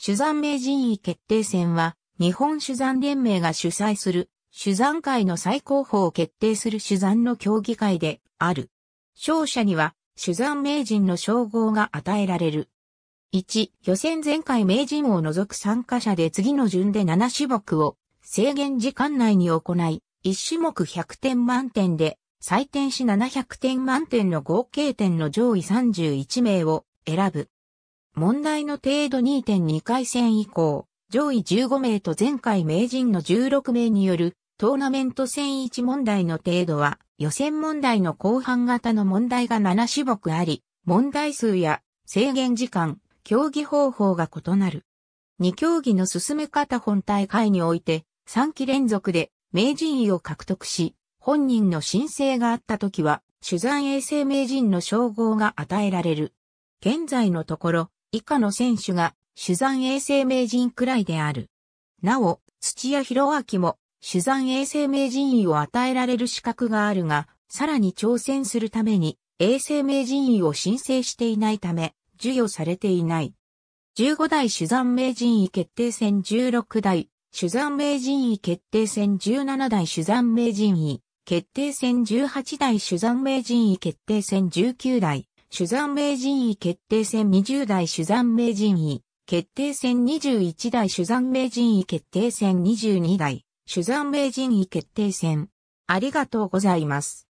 主山名人位決定戦は、日本主山連盟が主催する、主山会の最高峰を決定する主山の協議会である。勝者には、主山名人の称号が与えられる。1、予選前回名人を除く参加者で次の順で7種目を制限時間内に行い、1種目100点満点で採点し700点満点の合計点の上位31名を選ぶ。問題の程度2.2回戦以降、上位15名と前回名人の16名によるトーナメント戦1問題の程度は予選問題の後半型の問題が7種目あり、問題数や制限時間、競技方法が異なる。2競技の進め方本大会において3期連続で名人位を獲得し、本人の申請があった時は、取材衛生名人の称号が与えられる。現在のところ、以下の選手が手山衛生名人くらいである。なお、土屋博明も手山衛生名人位を与えられる資格があるが、さらに挑戦するために衛生名人位を申請していないため、授与されていない。15代手山名人位決定戦16代、手山名人位決定戦17代手山名人位、決定戦18代手山名人位決定戦19代、主山名人位決定戦20代主山名人位決定戦21代主山名人位決定戦22代主山名人位決定戦。ありがとうございます。